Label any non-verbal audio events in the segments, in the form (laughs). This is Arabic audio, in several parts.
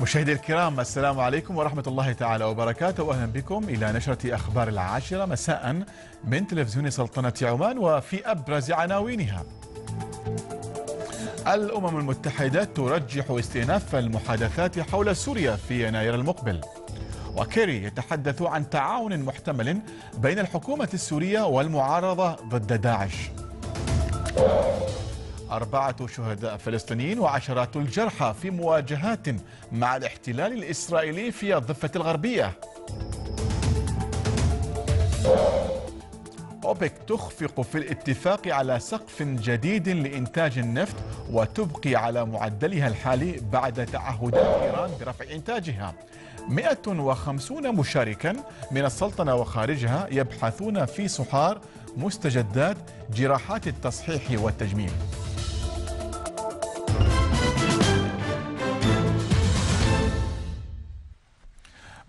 مشاهدي الكرام السلام عليكم ورحمة الله تعالى وبركاته وأهلا بكم إلى نشرة أخبار العاشرة مساء من تلفزيون سلطنة عمان وفي أبرز عناوينها الأمم المتحدة ترجح استئناف المحادثات حول سوريا في يناير المقبل وكيري يتحدث عن تعاون محتمل بين الحكومة السورية والمعارضة ضد داعش أربعة شهداء فلسطينيين وعشرات الجرحى في مواجهات مع الاحتلال الإسرائيلي في الضفة الغربية أوبك تخفق في الاتفاق على سقف جديد لإنتاج النفط وتبقي على معدلها الحالي بعد تعهدات إيران برفع إنتاجها 150 مشاركا من السلطنة وخارجها يبحثون في صحار مستجدات جراحات التصحيح والتجميل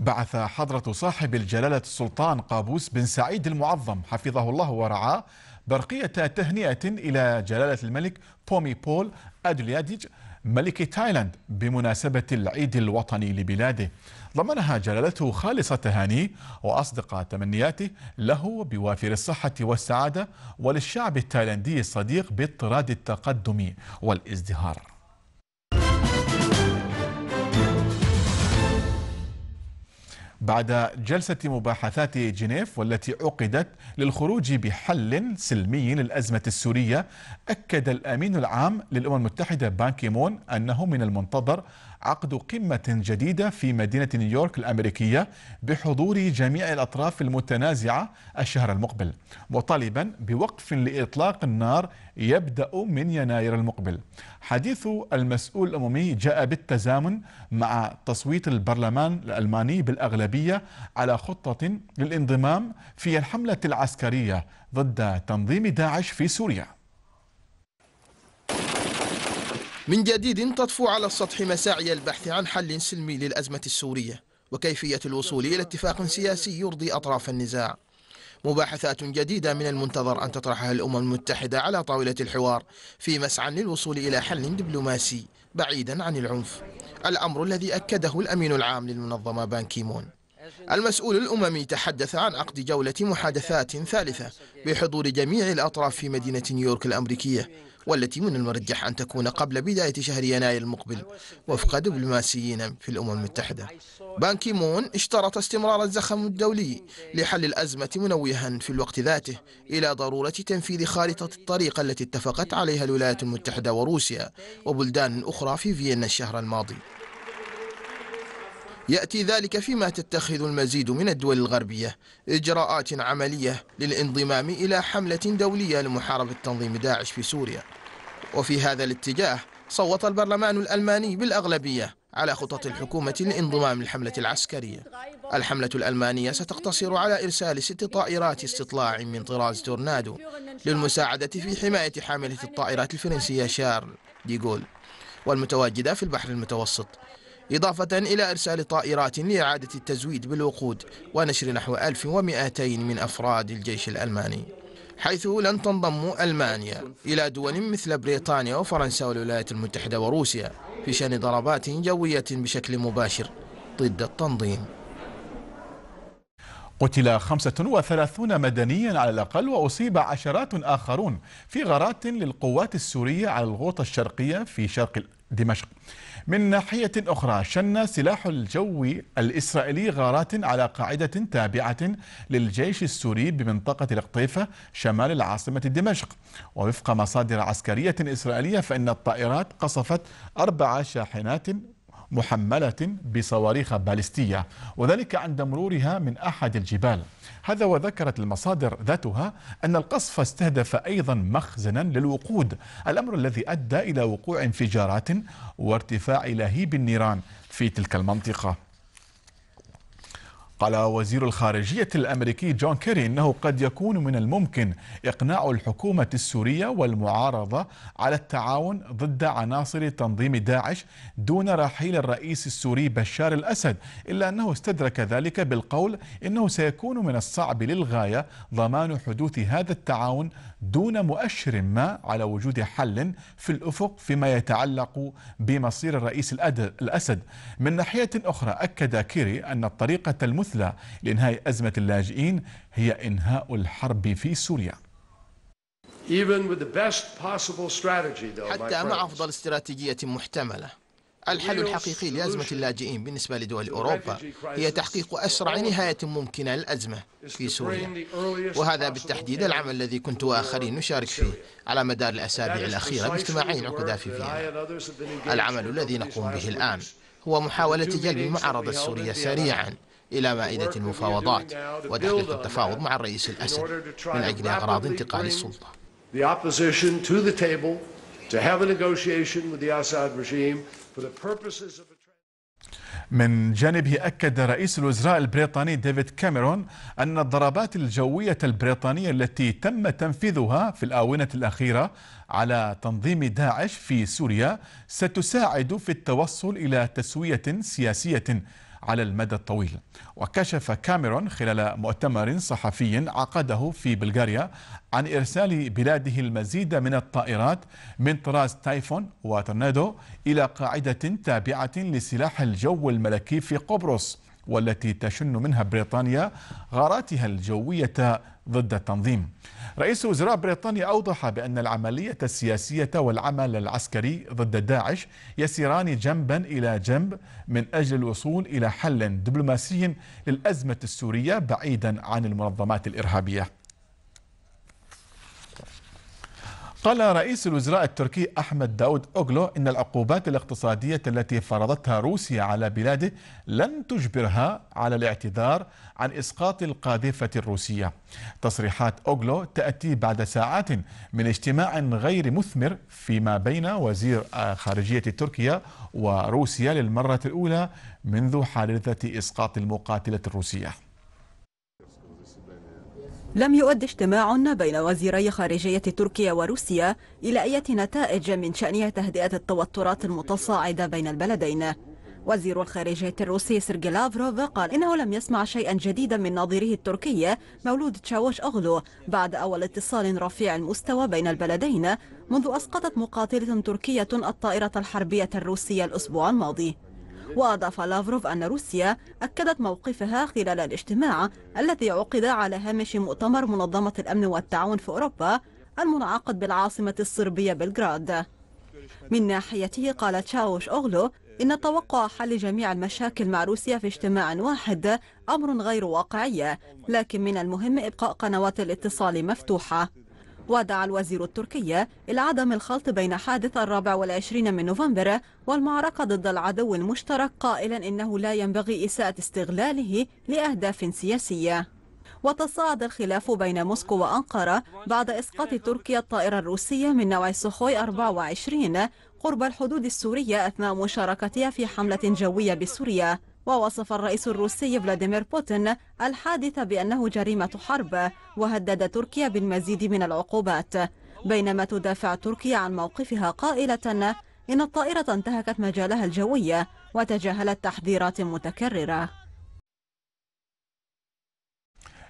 بعث حضرة صاحب الجلالة السلطان قابوس بن سعيد المعظم حفظه الله ورعاه برقية تهنئة إلى جلالة الملك بومي بول أدلياديج ملك تايلاند بمناسبة العيد الوطني لبلاده ضمنها جلالته خالص تهاني وأصدق تمنياته له بوافر الصحة والسعادة وللشعب التايلاندي الصديق باطراد التقدم والازدهار بعد جلسة مباحثات جنيف والتي عقدت للخروج بحل سلمي للأزمة السورية أكد الأمين العام للأمم المتحدة بانكيمون أنه من المنتظر عقد قمة جديدة في مدينة نيويورك الأمريكية بحضور جميع الأطراف المتنازعة الشهر المقبل مطالبا بوقف لإطلاق النار يبدأ من يناير المقبل حديث المسؤول الأممي جاء بالتزامن مع تصويت البرلمان الألماني بالأغلبية على خطة للانضمام في الحملة العسكرية ضد تنظيم داعش في سوريا من جديد تطفو على السطح مساعي البحث عن حل سلمي للأزمة السورية وكيفية الوصول إلى اتفاق سياسي يرضي أطراف النزاع مباحثات جديدة من المنتظر أن تطرحها الأمم المتحدة على طاولة الحوار في مسعى للوصول إلى حل دبلوماسي بعيدا عن العنف الأمر الذي أكده الأمين العام للمنظمة بان كيمون المسؤول الأممي تحدث عن عقد جولة محادثات ثالثة بحضور جميع الأطراف في مدينة نيويورك الأمريكية والتي من المرجح أن تكون قبل بداية شهر يناير المقبل وفق دبلوماسيين في الأمم المتحدة بانكيمون اشترط استمرار الزخم الدولي لحل الأزمة منوها في الوقت ذاته إلى ضرورة تنفيذ خارطة الطريق التي اتفقت عليها الولايات المتحدة وروسيا وبلدان أخرى في فيينا الشهر الماضي يأتي ذلك فيما تتخذ المزيد من الدول الغربية إجراءات عملية للانضمام إلى حملة دولية لمحاربة تنظيم داعش في سوريا وفي هذا الاتجاه صوت البرلمان الألماني بالأغلبية على خطط الحكومة لانضمام الحملة العسكرية الحملة الألمانية ستقتصر على إرسال ست طائرات استطلاع من طراز تورنادو للمساعدة في حماية حاملة الطائرات الفرنسية شارل ديغول والمتواجدة في البحر المتوسط إضافة إلى إرسال طائرات لإعادة التزويد بالوقود ونشر نحو 1200 من أفراد الجيش الألماني حيث لن تنضم ألمانيا إلى دول مثل بريطانيا وفرنسا والولايات المتحدة وروسيا في شأن ضربات جوية بشكل مباشر ضد التنظيم قتل 35 مدنيا على الأقل وأصيب عشرات آخرون في غارات للقوات السورية على الغوطة الشرقية في شرق دمشق من ناحية أخرى شن سلاح الجو الإسرائيلي غارات على قاعدة تابعة للجيش السوري بمنطقة القطيفة شمال العاصمة دمشق ووفق مصادر عسكرية إسرائيلية فإن الطائرات قصفت أربع شاحنات محملة بصواريخ باليستية وذلك عند مرورها من أحد الجبال هذا وذكرت المصادر ذاتها أن القصف استهدف أيضا مخزنا للوقود الأمر الذي أدى إلى وقوع انفجارات وارتفاع لهيب النيران في تلك المنطقة قال وزير الخارجية الأمريكي جون كيري أنه قد يكون من الممكن إقناع الحكومة السورية والمعارضة على التعاون ضد عناصر تنظيم داعش دون رحيل الرئيس السوري بشار الأسد إلا أنه استدرك ذلك بالقول أنه سيكون من الصعب للغاية ضمان حدوث هذا التعاون دون مؤشر ما على وجود حل في الأفق فيما يتعلق بمصير الرئيس الأسد من ناحية أخرى أكد كيري أن الطريقة المثلى لإنهاء أزمة اللاجئين هي إنهاء الحرب في سوريا حتى مع أفضل استراتيجية محتملة الحل الحقيقي لأزمة اللاجئين بالنسبة لدول أوروبا هي تحقيق أسرع نهاية ممكنة للأزمة في سوريا وهذا بالتحديد العمل الذي كنت وآخرين نشارك فيه على مدار الأسابيع الأخيرة باجتماعين عقدا في فيينا العمل الذي نقوم به الآن هو محاولة جلب المعارضة السورية سريعا إلى مائدة المفاوضات وتحقيق التفاوض مع الرئيس الأسد من أجل أغراض انتقال السلطة the opposition to the table to have a negotiation with the Assad regime من جانبه أكد رئيس الوزراء البريطاني ديفيد كاميرون أن الضربات الجوية البريطانية التي تم تنفيذها في الآونة الأخيرة على تنظيم داعش في سوريا ستساعد في التوصل إلى تسوية سياسية على المدى الطويل وكشف كاميرون خلال مؤتمر صحفي عقده في بلغاريا عن إرسال بلاده المزيد من الطائرات من طراز تايفون وترنادو إلى قاعدة تابعة لسلاح الجو الملكي في قبرص والتي تشن منها بريطانيا غاراتها الجوية ضد التنظيم رئيس وزراء بريطانيا أوضح بأن العملية السياسية والعمل العسكري ضد داعش يسيران جنبا إلى جنب من أجل الوصول إلى حل دبلوماسي للأزمة السورية بعيدا عن المنظمات الإرهابية قال رئيس الوزراء التركي أحمد داود أوغلو إن العقوبات الاقتصادية التي فرضتها روسيا على بلاده لن تجبرها على الاعتذار عن إسقاط القاذفة الروسية تصريحات أوغلو تأتي بعد ساعات من اجتماع غير مثمر فيما بين وزير خارجية تركيا وروسيا للمرة الأولى منذ حادثة إسقاط المقاتلة الروسية لم يؤد اجتماع بين وزيري خارجية تركيا وروسيا إلى أي نتائج من شأنها تهدئة التوترات المتصاعدة بين البلدين وزير الخارجية الروسي سيرجي لافروف قال إنه لم يسمع شيئا جديدا من ناظره التركي مولود تشاوش أغلو بعد أول اتصال رفيع المستوى بين البلدين منذ أسقطت مقاتلة تركية الطائرة الحربية الروسية الأسبوع الماضي وأضاف لافروف أن روسيا أكدت موقفها خلال الاجتماع الذي عقد على هامش مؤتمر منظمة الأمن والتعاون في أوروبا المنعقد بالعاصمة الصربية بلغراد من ناحيته قال تشاوش أوغلو إن توقع حل جميع المشاكل مع روسيا في اجتماع واحد أمر غير واقعي لكن من المهم إبقاء قنوات الاتصال مفتوحة ودعا الوزير التركي إلى عدم الخلط بين حادث الرابع والعشرين من نوفمبر والمعركة ضد العدو المشترك قائلا إنه لا ينبغي إساءة استغلاله لأهداف سياسية وتصاعد الخلاف بين موسكو وأنقرة بعد إسقاط تركيا الطائرة الروسية من نوع سخوي 24 قرب الحدود السورية أثناء مشاركتها في حملة جوية بسوريا ووصف الرئيس الروسي فلاديمير بوتين الحادث بأنه جريمة حرب وهدد تركيا بالمزيد من العقوبات بينما تدافع تركيا عن موقفها قائلة إن الطائرة انتهكت مجالها الجوي وتجاهلت تحذيرات متكررة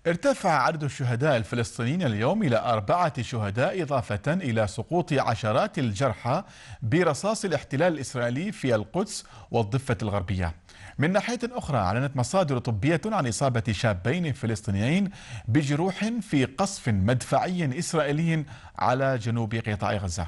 ارتفع عدد الشهداء الفلسطينيين اليوم إلى أربعة شهداء إضافة إلى سقوط عشرات الجرحى برصاص الاحتلال الإسرائيلي في القدس والضفة الغربية من ناحية أخرى أعلنت مصادر طبية عن إصابة شابين فلسطينيين بجروح في قصف مدفعي إسرائيلي على جنوب قطاع غزة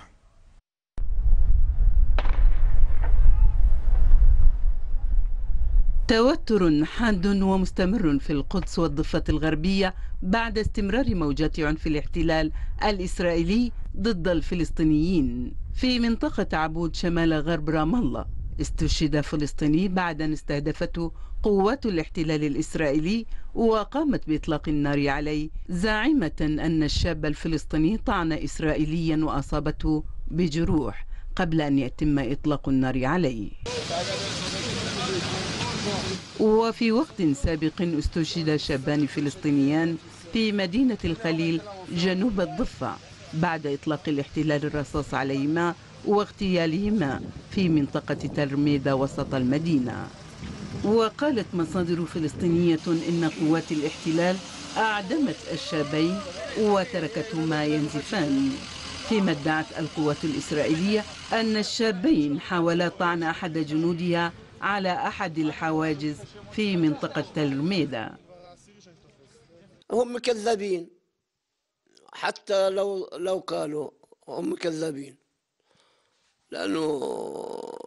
توتر حاد ومستمر في القدس والضفة الغربية بعد استمرار موجات عنف الاحتلال الإسرائيلي ضد الفلسطينيين في منطقة عبود شمال غرب رام الله استشهد فلسطيني بعد أن استهدفته قوات الاحتلال الإسرائيلي وقامت بإطلاق النار عليه زاعمة أن الشاب الفلسطيني طعن إسرائيليا وأصابته بجروح قبل أن يتم إطلاق النار عليه وفي وقت سابق استشهد شابان فلسطينيان في مدينة الخليل جنوب الضفة بعد إطلاق الاحتلال الرصاص عليهما واغتيالهما في منطقة ترميدة وسط المدينة وقالت مصادر فلسطينية إن قوات الاحتلال أعدمت الشابين وتركتهما ينزفان فيما ادعت القوات الإسرائيلية أن الشابين حاولا طعن أحد جنودها على أحد الحواجز في منطقة تلميذة هم كذابين حتى لو لو قالوا هم كذابين لانه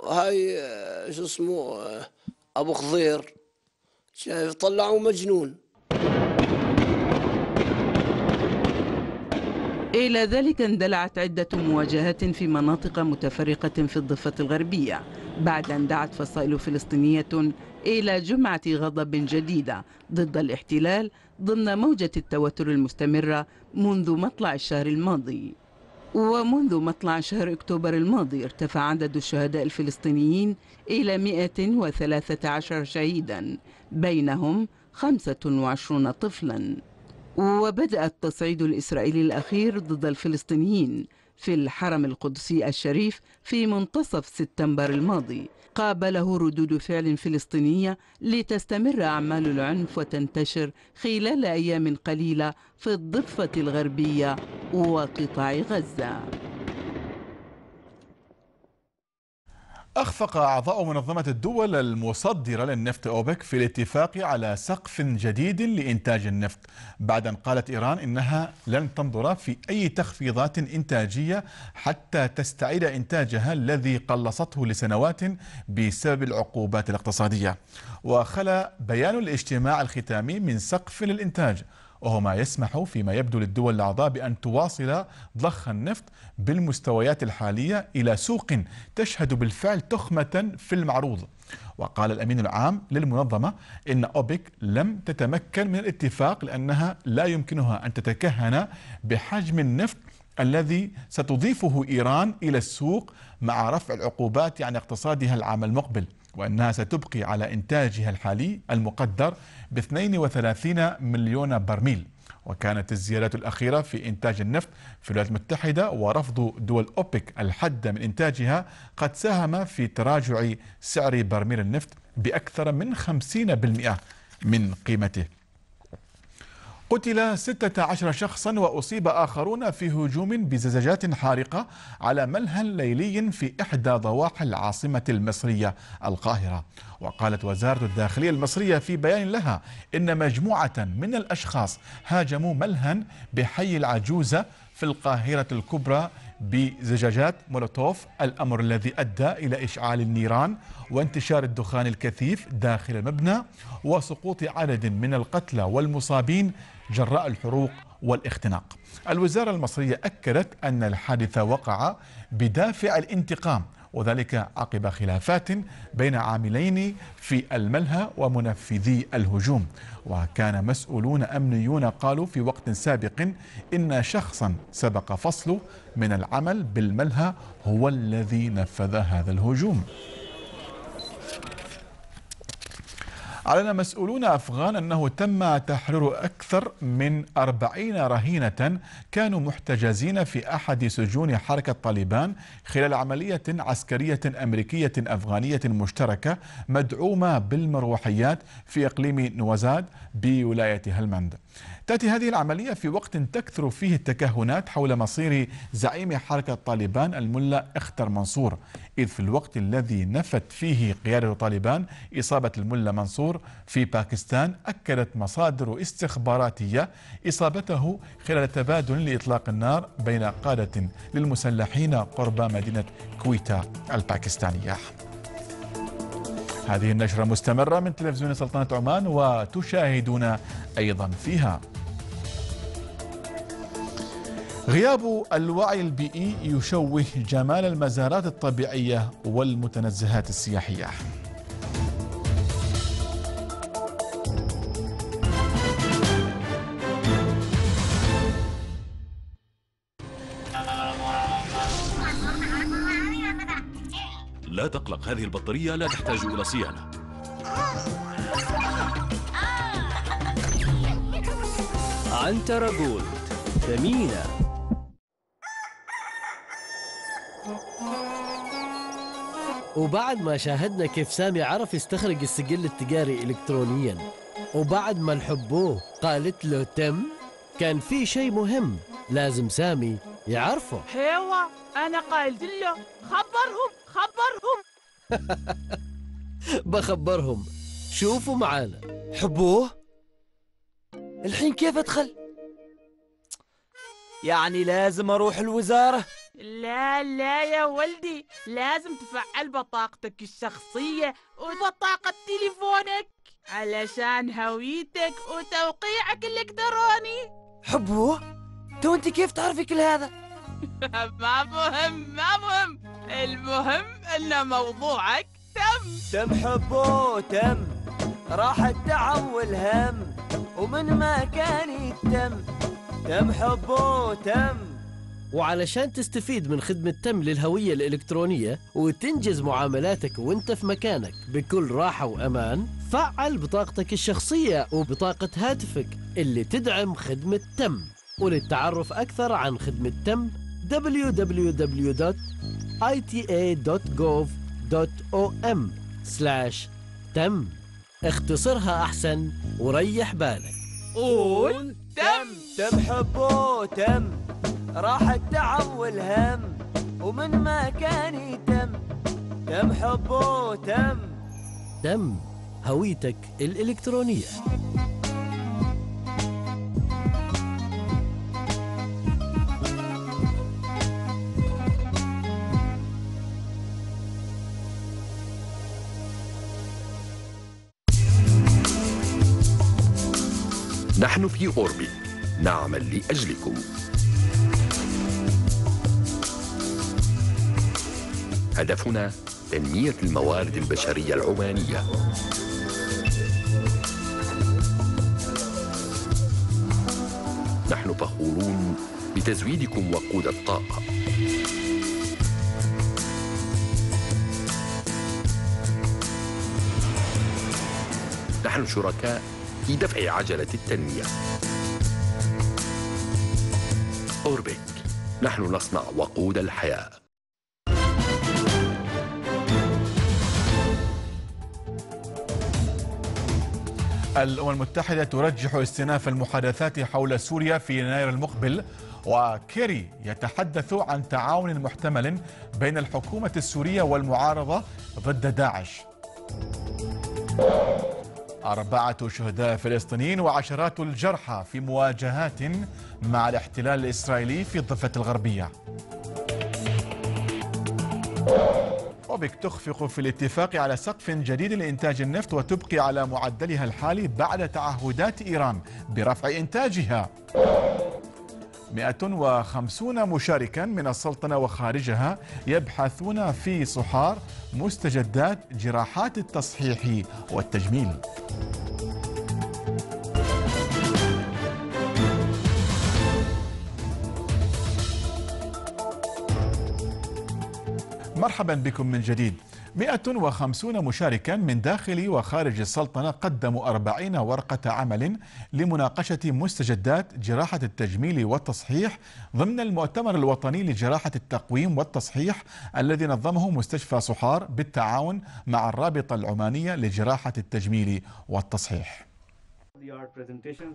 هاي شو اسمه ابو خضير شايف طلعوا مجنون إلى ذلك اندلعت عدة مواجهات في مناطق متفرقة في الضفة الغربية بعد أن دعت فصائل فلسطينية إلى جمعة غضب جديدة ضد الاحتلال ضمن موجة التوتر المستمرة منذ مطلع الشهر الماضي ومنذ مطلع شهر أكتوبر الماضي ارتفع عدد الشهداء الفلسطينيين إلى 113 شهيدا بينهم 25 طفلا وبدأ التصعيد الإسرائيلي الأخير ضد الفلسطينيين في الحرم القدسي الشريف في منتصف سبتمبر الماضي قابله ردود فعل فلسطينية لتستمر أعمال العنف وتنتشر خلال أيام قليلة في الضفة الغربية وقطاع غزة أخفق أعضاء منظمة الدول المصدرة للنفط أوبك في الاتفاق على سقف جديد لإنتاج النفط بعد أن قالت إيران إنها لن تنظر في أي تخفيضات إنتاجية حتى تستعيد إنتاجها الذي قلصته لسنوات بسبب العقوبات الاقتصادية وخلى بيان الاجتماع الختامي من سقف للإنتاج وهو ما يسمح فيما يبدو للدول الأعضاء بأن تواصل ضخ النفط بالمستويات الحالية إلى سوق تشهد بالفعل تخمة في المعروض وقال الأمين العام للمنظمة إن أوبك لم تتمكن من الاتفاق لأنها لا يمكنها أن تتكهن بحجم النفط الذي ستضيفه إيران إلى السوق مع رفع العقوبات عن اقتصادها العام المقبل وأنها ستبقي على إنتاجها الحالي المقدر ب 32 مليون برميل وكانت الزيادات الأخيرة في إنتاج النفط في الولايات المتحدة ورفض دول أوبك الحد من إنتاجها قد ساهم في تراجع سعر برميل النفط بأكثر من 50% من قيمته قتل 16 شخصا وأصيب آخرون في هجوم بزجاجات حارقة على ملهى ليلي في إحدى ضواحي العاصمة المصرية القاهرة وقالت وزارة الداخلية المصرية في بيان لها إن مجموعة من الأشخاص هاجموا ملهى بحي العجوزة في القاهرة الكبرى بزجاجات مولوتوف الأمر الذي أدى إلى إشعال النيران وانتشار الدخان الكثيف داخل المبنى وسقوط عدد من القتلى والمصابين جراء الحروق والاختناق الوزارة المصرية أكدت أن الحادث وقع بدافع الانتقام وذلك عقب خلافات بين عاملين في الملهى ومنفذي الهجوم وكان مسؤولون امنيون قالوا في وقت سابق ان شخصا سبق فصله من العمل بالملهى هو الذي نفذ هذا الهجوم أعلن مسؤولون أفغان أنه تم تحرير أكثر من 40 رهينة كانوا محتجزين في أحد سجون حركة طالبان خلال عملية عسكرية أمريكية أفغانية مشتركة مدعومة بالمروحيات في إقليم نوزاد بولاية هلمند تأتي هذه العملية في وقت تكثر فيه التكهنات حول مصير زعيم حركة طالبان الملا اختر منصور إذ في الوقت الذي نفت فيه قيادة طالبان إصابة الملا منصور في باكستان أكدت مصادر استخباراتية إصابته خلال تبادل لإطلاق النار بين قادة للمسلحين قرب مدينة كويتا الباكستانية هذه النشرة مستمرة من تلفزيون سلطنة عمان وتشاهدون أيضا فيها غياب الوعي البيئي يشوه جمال المزارات الطبيعية والمتنزهات السياحية تقلق هذه البطارية لا تحتاج إلى صيانة عنترة جولد ثمينة وبعد ما شاهدنا كيف سامي عرف يستخرج السجل التجاري إلكترونياً وبعد ما نحبوه قالت له تم كان في شيء مهم لازم سامي يعرفه حيوة أنا قايلت له خبرهم خبرهم (laughs) بخبرهم شوفوا معانا حبوه الحين كيف ادخل يعني لازم اروح الوزارة لا لا يا ولدي لازم تفعل بطاقتك الشخصية وبطاقة تليفونك علشان هويتك وتوقيعك الإلكتروني حبوه تو انت كيف تعرفي كل هذا (laughs) ما مهم ما مهم المهم ان موضوعك تم تم حبه تم راح التعب والهم ومن ما كان يتم تم حبه تم وعلشان تستفيد من خدمة تم للهوية الإلكترونية وتنجز معاملاتك وانت في مكانك بكل راحة وأمان فعل بطاقتك الشخصية وبطاقة هاتفك اللي تدعم خدمة تم وللتعرف أكثر عن خدمة تم www.ita.gov.om تم اختصرها أحسن وريح بالك قول تم تم حبه تم راح التعب والهم ومن ما كان يتم تم حبه تم تم هويتك الإلكترونية نحن في أوربي نعمل لأجلكم هدفنا تنمية الموارد البشرية العمانية نحن فخورون بتزويدكم وقود الطاقة نحن شركاء في دفع عجلة التنمية أوربيك نحن نصنع وقود الحياة الأمم المتحدة ترجح استئناف المحادثات حول سوريا في يناير المقبل وكيري يتحدث عن تعاون محتمل بين الحكومة السورية والمعارضة ضد داعش أربعة شهداء فلسطينيين وعشرات الجرحى في مواجهات مع الاحتلال الإسرائيلي في الضفة الغربية أوبك تخفق في الاتفاق على سقف جديد لإنتاج النفط وتبقي على معدلها الحالي بعد تعهدات إيران برفع إنتاجها 150 مشاركا من السلطنة وخارجها يبحثون في صحار مستجدات جراحات التصحيح والتجميل مرحبا بكم من جديد 150 مشاركا من داخل وخارج السلطنة قدموا 40 ورقة عمل لمناقشة مستجدات جراحة التجميل والتصحيح ضمن المؤتمر الوطني لجراحة التقويم والتصحيح الذي نظمه مستشفى صحار بالتعاون مع الرابطة العمانية لجراحة التجميل والتصحيح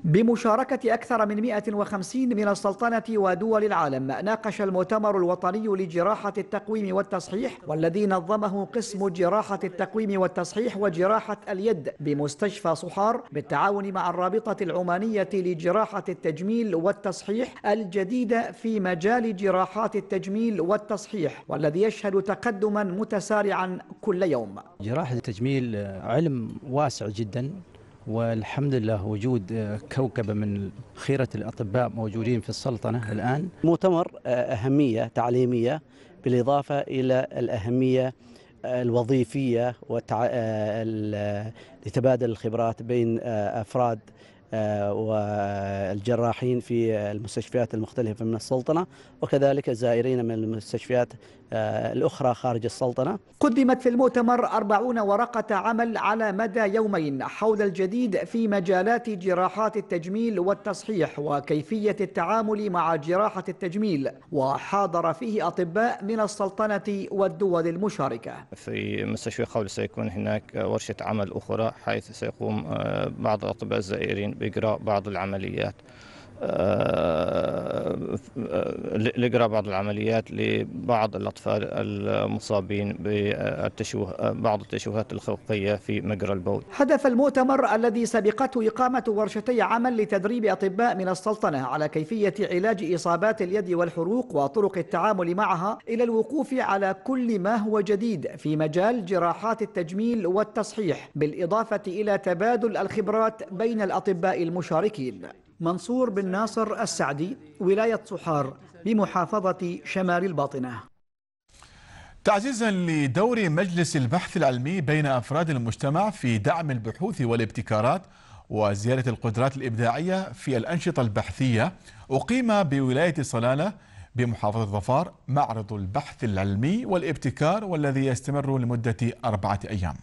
بمشاركة أكثر من 150 من السلطنة ودول العالم ناقش المؤتمر الوطني لجراحة التقويم والتصحيح والذي نظمه قسم جراحة التقويم والتصحيح وجراحة اليد بمستشفى صحار بالتعاون مع الرابطة العمانية لجراحة التجميل والتصحيح الجديدة في مجال جراحات التجميل والتصحيح والذي يشهد تقدما متسارعا كل يوم جراحة التجميل علم واسع جدا والحمد لله وجود آه، كوكبة من خيرة الأطباء موجودين في السلطنة الآن مؤتمر آه، أهمية تعليمية بالإضافة إلى الأهمية الوظيفية آه، لتبادل الخبرات بين أفراد والجراحين في المستشفيات المختلفة من السلطنة وكذلك الزائرين من المستشفيات آه، الأخرى خارج السلطنة قدمت في المؤتمر 40 ورقة عمل على مدى يومين حول الجديد في مجالات جراحات التجميل والتصحيح وكيفية التعامل مع جراحة التجميل وحاضر فيه أطباء من السلطنة والدول المشاركة في مستشفى خول سيكون هناك ورشة عمل أخرى حيث سيقوم آه، بعض الأطباء الزائرين بإجراء بعض العمليات آه، آه، لإجراء بعض العمليات لبعض الأطفال المصابين بالتشوه بعض التشوهات الخلقية في مجرى البول هدف المؤتمر الذي سبقته إقامة ورشتي عمل لتدريب أطباء من السلطنة على كيفية علاج إصابات اليد والحروق وطرق التعامل معها إلى الوقوف على كل ما هو جديد في مجال جراحات التجميل والتصحيح بالإضافة إلى تبادل الخبرات بين الأطباء المشاركين منصور بن ناصر السعدي ولاية صحار بمحافظة شمال الباطنة تعزيزا لدور مجلس البحث العلمي بين أفراد المجتمع في دعم البحوث والابتكارات وزيادة القدرات الإبداعية في الأنشطة البحثية أقيم بولاية صلالة بمحافظة ظفار معرض البحث العلمي والابتكار والذي يستمر لمدة أربعة أيام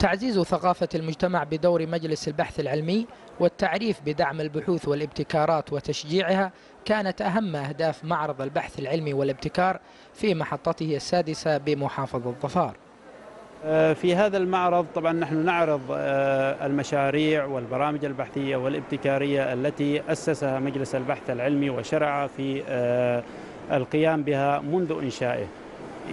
تعزيز ثقافة المجتمع بدور مجلس البحث العلمي والتعريف بدعم البحوث والابتكارات وتشجيعها كانت أهم أهداف معرض البحث العلمي والابتكار في محطته السادسة بمحافظة ظفار آه، في هذا المعرض طبعا نحن نعرض آه، المشاريع والبرامج البحثية والابتكارية التي أسسها مجلس البحث العلمي وشرع في آه، القيام بها منذ إنشائه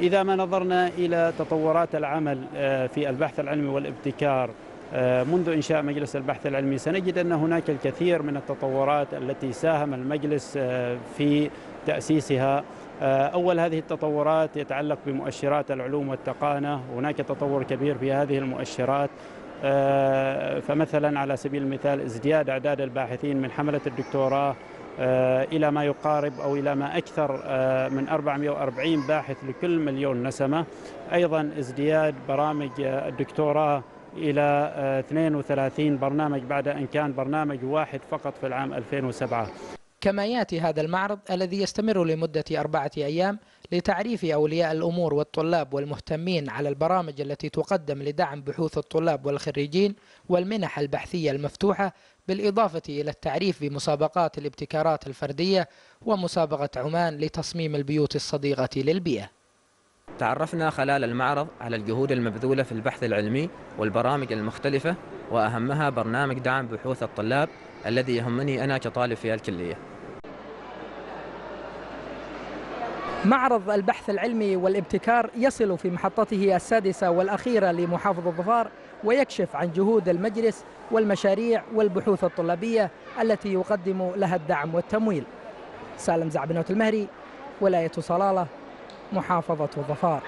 إذا ما نظرنا إلى تطورات العمل آه، في البحث العلمي والابتكار آه، منذ إنشاء مجلس البحث العلمي سنجد أن هناك الكثير من التطورات التي ساهم المجلس آه، في تأسيسها أول هذه التطورات يتعلق بمؤشرات العلوم والتقانة هناك تطور كبير في هذه المؤشرات فمثلا على سبيل المثال ازدياد أعداد الباحثين من حملة الدكتوراه آه، إلى ما يقارب أو إلى ما أكثر آه، من 440 باحث لكل مليون نسمة أيضا ازدياد برامج آه، الدكتوراه إلى 32 برنامج بعد أن كان برنامج واحد فقط في العام 2007 كما ياتي هذا المعرض الذي يستمر لمدة أربعة أيام لتعريف أولياء الأمور والطلاب والمهتمين على البرامج التي تقدم لدعم بحوث الطلاب والخريجين والمنح البحثية المفتوحة بالإضافة إلى التعريف بمسابقات الابتكارات الفردية ومسابقة عمان لتصميم البيوت الصديقة للبيئة تعرفنا خلال المعرض على الجهود المبذولة في البحث العلمي والبرامج المختلفة وأهمها برنامج دعم بحوث الطلاب الذي يهمني أنا كطالب في الكلية معرض البحث العلمي والابتكار يصل في محطته السادسة والأخيرة لمحافظة ظفار ويكشف عن جهود المجلس والمشاريع والبحوث الطلابية التي يقدم لها الدعم والتمويل سالم زعبنوت المهري ولاية صلالة محافظة ظفار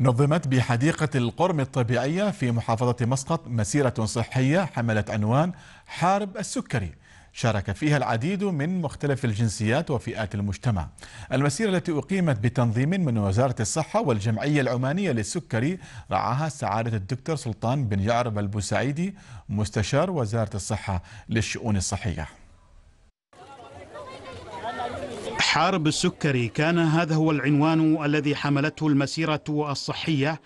نظمت بحديقة القرم الطبيعية في محافظة مسقط مسيرة صحية حملت عنوان حارب السكري شارك فيها العديد من مختلف الجنسيات وفئات المجتمع المسيرة التي أقيمت بتنظيم من وزارة الصحة والجمعية العمانية للسكري رعاها سعادة الدكتور سلطان بن يعرب البوسعيدي مستشار وزارة الصحة للشؤون الصحية حارب السكري كان هذا هو العنوان الذي حملته المسيرة الصحية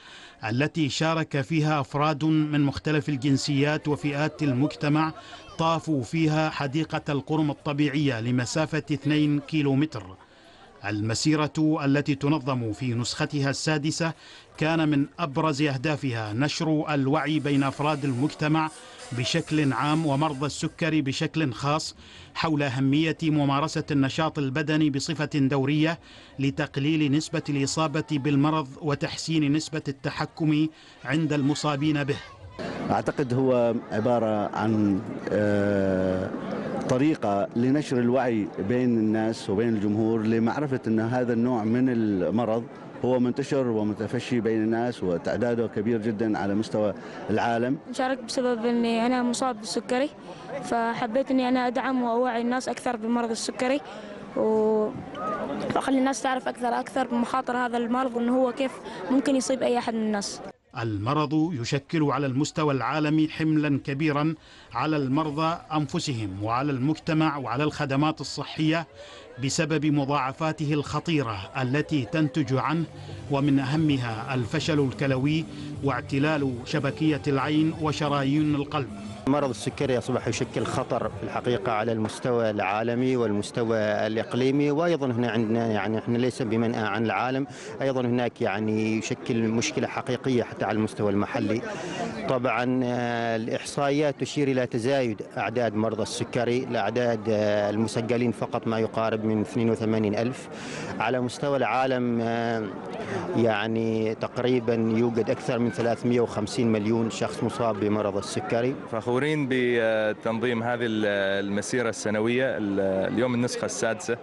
التي شارك فيها أفراد من مختلف الجنسيات وفئات المجتمع طافوا فيها حديقة القرم الطبيعية لمسافة 2 كيلومتر المسيرة التي تنظم في نسختها السادسة كان من أبرز أهدافها نشر الوعي بين أفراد المجتمع بشكل عام ومرضى السكري بشكل خاص حول أهمية ممارسة النشاط البدني بصفة دورية لتقليل نسبة الإصابة بالمرض وتحسين نسبة التحكم عند المصابين به اعتقد هو عباره عن آه، طريقه لنشر الوعي بين الناس وبين الجمهور لمعرفه ان هذا النوع من المرض هو منتشر ومتفشي بين الناس وتعداده كبير جدا على مستوى العالم شارك بسبب اني انا مصاب بالسكري فحبيت اني انا ادعم واوعي الناس اكثر بمرض السكري و واخلي الناس تعرف اكثر اكثر بمخاطر هذا المرض وانه هو كيف ممكن يصيب اي احد من الناس المرض يشكل على المستوى العالمي حملا كبيرا على المرضى انفسهم وعلى المجتمع وعلى الخدمات الصحيه بسبب مضاعفاته الخطيره التي تنتج عنه ومن اهمها الفشل الكلوي واعتلال شبكيه العين وشرايين القلب مرض السكري أصبح يشكل خطر في الحقيقة على المستوى العالمي والمستوى الإقليمي وأيضا هنا عندنا يعني إحنا ليس بمنأى عن العالم أيضا هناك يعني يشكل مشكلة حقيقية حتى على المستوى المحلي طبعا آه، الإحصائيات تشير إلى تزايد أعداد مرضى السكري لأعداد آه، المسجلين فقط ما يقارب من 82 ألف على مستوى العالم آه، يعني تقريبا يوجد أكثر من 350 مليون شخص مصاب بمرض السكري فهو فخورين بتنظيم هذه المسيرة السنوية اليوم النسخة السادسة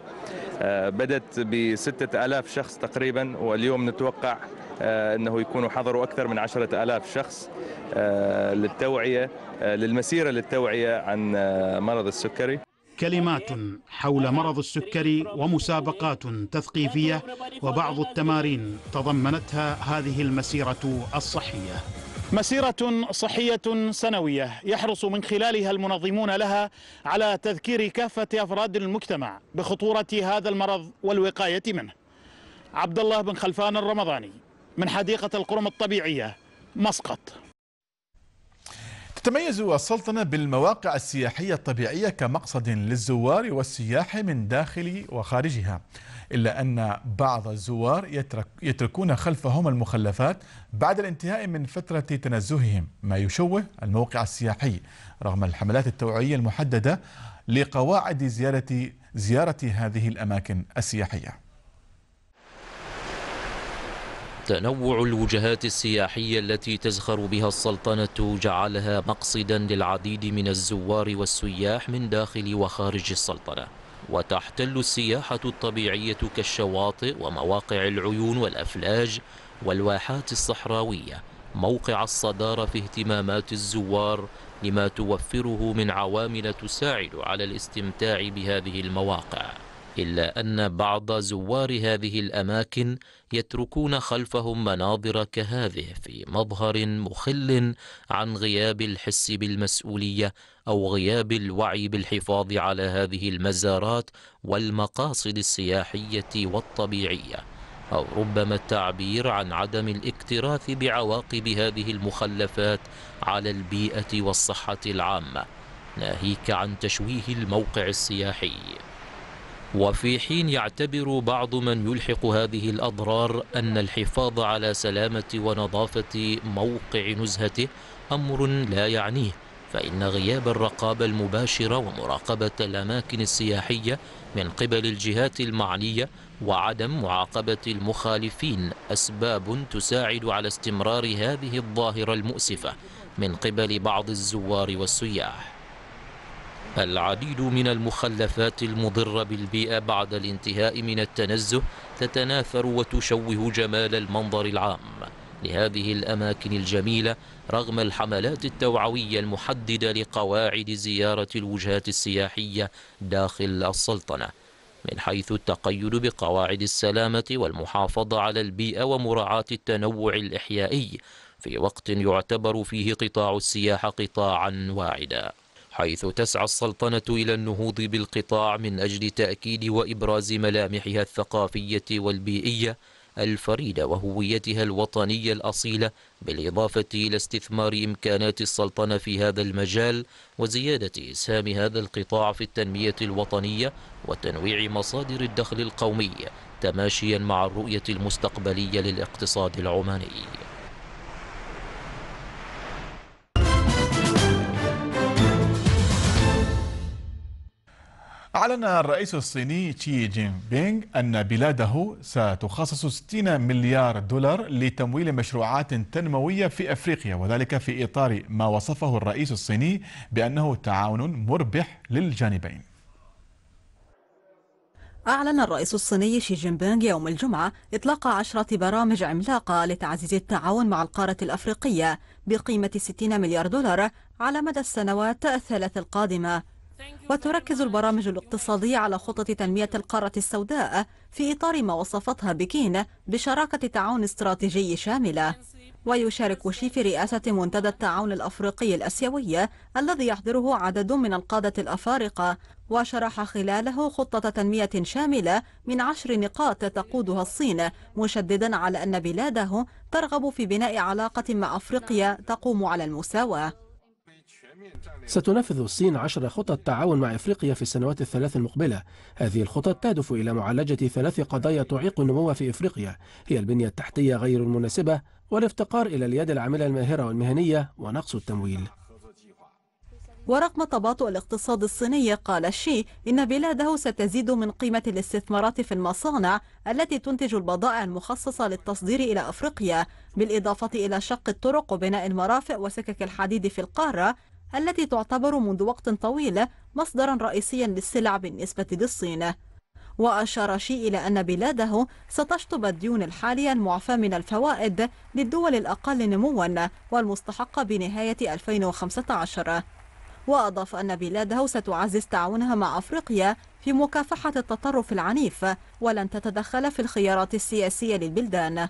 آه، بدت بستة ألاف شخص تقريبا واليوم نتوقع آه، أنه يكونوا حضروا أكثر من عشرة ألاف شخص آه، للتوعية للمسيرة للتوعية عن مرض السكري كلمات حول مرض السكري ومسابقات تثقيفيه وبعض التمارين تضمنتها هذه المسيره الصحيه مسيرة صحية سنوية يحرص من خلالها المنظمون لها على تذكير كافة أفراد المجتمع بخطورة هذا المرض والوقاية منه عبد الله بن خلفان الرمضاني من حديقة القرم الطبيعية مسقط تتميز السلطنة بالمواقع السياحية الطبيعية كمقصد للزوار والسياح من داخل وخارجها إلا أن بعض الزوار يترك يتركون خلفهم المخلفات بعد الانتهاء من فترة تنزههم ما يشوه الموقع السياحي رغم الحملات التوعية المحددة لقواعد زيارة زيارة هذه الأماكن السياحية تنوع الوجهات السياحية التي تزخر بها السلطنة جعلها مقصدا للعديد من الزوار والسياح من داخل وخارج السلطنة وتحتل السياحة الطبيعية كالشواطئ ومواقع العيون والأفلاج والواحات الصحراوية موقع الصدارة في اهتمامات الزوار لما توفره من عوامل تساعد على الاستمتاع بهذه المواقع إلا أن بعض زوار هذه الأماكن يتركون خلفهم مناظر كهذه في مظهر مخل عن غياب الحس بالمسؤولية أو غياب الوعي بالحفاظ على هذه المزارات والمقاصد السياحية والطبيعية أو ربما التعبير عن عدم الاكتراث بعواقب هذه المخلفات على البيئة والصحة العامة ناهيك عن تشويه الموقع السياحي وفي حين يعتبر بعض من يلحق هذه الأضرار أن الحفاظ على سلامة ونظافة موقع نزهته أمر لا يعنيه فإن غياب الرقابة المباشرة ومراقبة الأماكن السياحية من قبل الجهات المعنية وعدم معاقبة المخالفين أسباب تساعد على استمرار هذه الظاهرة المؤسفة من قبل بعض الزوار والسياح العديد من المخلفات المضرة بالبيئة بعد الانتهاء من التنزه تتناثر وتشوه جمال المنظر العام لهذه الأماكن الجميلة رغم الحملات التوعوية المحددة لقواعد زيارة الوجهات السياحية داخل السلطنة من حيث التقيد بقواعد السلامة والمحافظة على البيئة ومراعاة التنوع الإحيائي في وقت يعتبر فيه قطاع السياحة قطاعا واعدا حيث تسعى السلطنة إلى النهوض بالقطاع من أجل تأكيد وإبراز ملامحها الثقافية والبيئية الفريدة وهويتها الوطنية الأصيلة بالإضافة إلى استثمار إمكانات السلطنة في هذا المجال وزيادة إسهام هذا القطاع في التنمية الوطنية وتنويع مصادر الدخل القومي تماشيا مع الرؤية المستقبلية للاقتصاد العماني أعلن الرئيس الصيني شي جين بينغ أن بلاده ستخصص 60 مليار دولار لتمويل مشروعات تنموية في أفريقيا وذلك في إطار ما وصفه الرئيس الصيني بأنه تعاون مربح للجانبين أعلن الرئيس الصيني شي جين بينغ يوم الجمعة إطلاق عشرة برامج عملاقة لتعزيز التعاون مع القارة الأفريقية بقيمة 60 مليار دولار على مدى السنوات الثلاث القادمة وتركز البرامج الاقتصادية على خطة تنمية القارة السوداء في إطار ما وصفتها بكين بشراكة تعاون استراتيجي شاملة ويشارك شي في رئاسة منتدى التعاون الأفريقي الأسيوي الذي يحضره عدد من القادة الأفارقة وشرح خلاله خطة تنمية شاملة من عشر نقاط تقودها الصين مشددا على أن بلاده ترغب في بناء علاقة مع أفريقيا تقوم على المساواة ستنفذ الصين عشر خطط تعاون مع إفريقيا في السنوات الثلاث المقبلة هذه الخطط تهدف إلى معالجة ثلاث قضايا تعيق النمو في إفريقيا هي البنية التحتية غير المناسبة والافتقار إلى اليد العاملة الماهرة والمهنية ونقص التمويل ورغم تباطؤ الاقتصاد الصيني قال الشي إن بلاده ستزيد من قيمة الاستثمارات في المصانع التي تنتج البضائع المخصصة للتصدير إلى أفريقيا بالإضافة إلى شق الطرق وبناء المرافق وسكك الحديد في القارة التي تعتبر منذ وقت طويل مصدرا رئيسيا للسلع بالنسبة للصين وأشار شي إلى أن بلاده ستشطب الديون الحالية المعفى من الفوائد للدول الأقل نموا والمستحقة بنهاية 2015 وأضاف أن بلاده ستعزز تعاونها مع أفريقيا في مكافحة التطرف العنيف ولن تتدخل في الخيارات السياسية للبلدان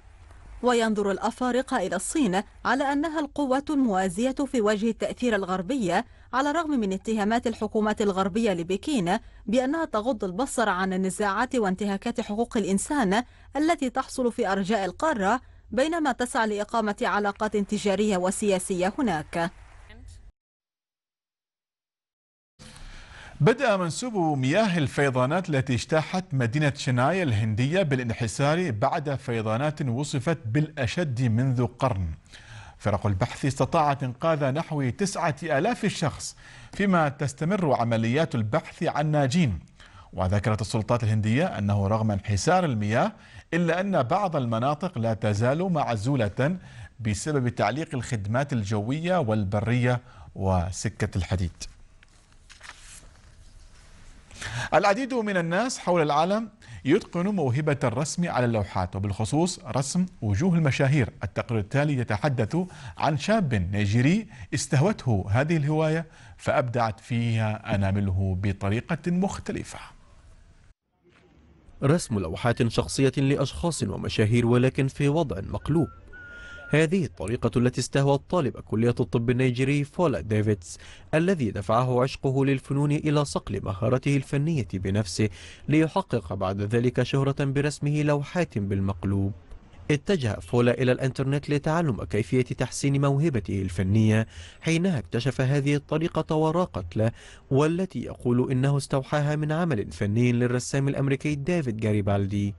وينظر الأفارقة إلى الصين على أنها القوة الموازية في وجه التأثير الغربي على الرغم من اتهامات الحكومات الغربية لبكين بأنها تغض البصر عن النزاعات وانتهاكات حقوق الإنسان التي تحصل في أرجاء القارة بينما تسعى لإقامة علاقات تجارية وسياسية هناك بدأ منسوب مياه الفيضانات التي اجتاحت مدينة شناي الهندية بالانحسار بعد فيضانات وصفت بالأشد منذ قرن فرق البحث استطاعت إنقاذ نحو تسعة آلاف شخص فيما تستمر عمليات البحث عن ناجين وذكرت السلطات الهندية أنه رغم انحسار المياه إلا أن بعض المناطق لا تزال معزولة بسبب تعليق الخدمات الجوية والبرية وسكة الحديد العديد من الناس حول العالم يتقن موهبة الرسم على اللوحات وبالخصوص رسم وجوه المشاهير التقرير التالي يتحدث عن شاب نيجيري استهوته هذه الهواية فأبدعت فيها أنامله بطريقة مختلفة رسم لوحات شخصية لأشخاص ومشاهير ولكن في وضع مقلوب هذه الطريقة التي استهوى الطالب كلية الطب النيجيري فولا ديفيدز الذي دفعه عشقه للفنون إلى صقل مهارته الفنية بنفسه ليحقق بعد ذلك شهرة برسمه لوحات بالمقلوب اتجه فولا إلى الإنترنت لتعلم كيفية تحسين موهبته الفنية حينها اكتشف هذه الطريقة وراقت له والتي يقول إنه استوحاها من عمل فني للرسام الأمريكي ديفيد جاريبالدي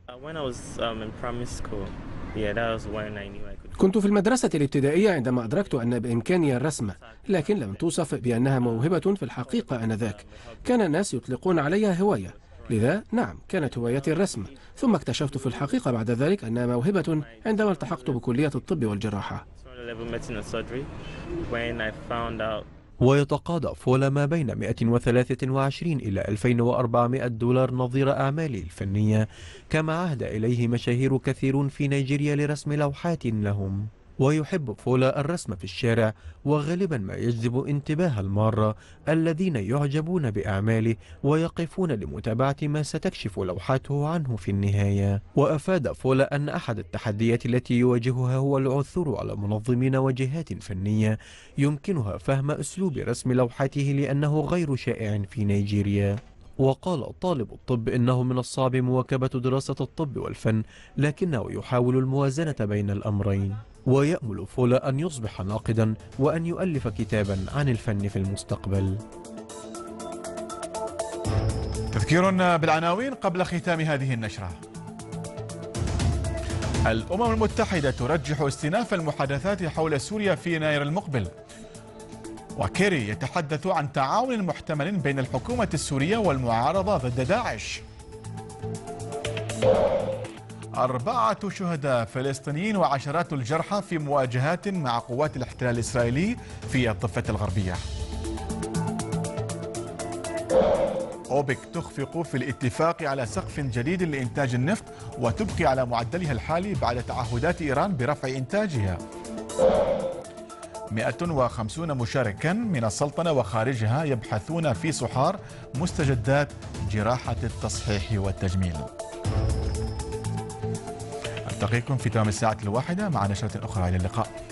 كنت في المدرسة الابتدائية عندما أدركت أن بإمكاني الرسم لكن لم توصف بأنها موهبة في الحقيقة آنذاك كان الناس يطلقون عليها هواية لذا نعم كانت هوايتي الرسم ثم اكتشفت في الحقيقة بعد ذلك أنها موهبة عندما التحقت بكلية الطب والجراحة ويتقاضى فولا ما بين 123 إلى 2400 دولار نظير أعماله الفنية كما عهد إليه مشاهير كثيرون في نيجيريا لرسم لوحات لهم ويحب فولا الرسم في الشارع وغالبا ما يجذب انتباه المارة الذين يعجبون بأعماله ويقفون لمتابعة ما ستكشف لوحاته عنه في النهاية وأفاد فولا أن أحد التحديات التي يواجهها هو العثور على منظمين وجهات فنية يمكنها فهم أسلوب رسم لوحاته لأنه غير شائع في نيجيريا وقال طالب الطب إنه من الصعب مواكبة دراسة الطب والفن لكنه يحاول الموازنة بين الأمرين ويأمل فولا أن يصبح ناقدا وأن يؤلف كتابا عن الفن في المستقبل تذكير بالعناوين قبل ختام هذه النشرة الأمم المتحدة ترجح استئناف المحادثات حول سوريا في يناير المقبل وكيري يتحدث عن تعاون محتمل بين الحكومة السورية والمعارضة ضد داعش أربعة شهداء فلسطينيين وعشرات الجرحى في مواجهات مع قوات الاحتلال الإسرائيلي في الضفة الغربية أوبك تخفق في الاتفاق على سقف جديد لإنتاج النفط وتبقي على معدلها الحالي بعد تعهدات إيران برفع إنتاجها 150 مشاركا من السلطنة وخارجها يبحثون في صحار مستجدات جراحة التصحيح والتجميل نلتقيكم في تمام الساعة الواحدة مع نشرة أخرى إلى اللقاء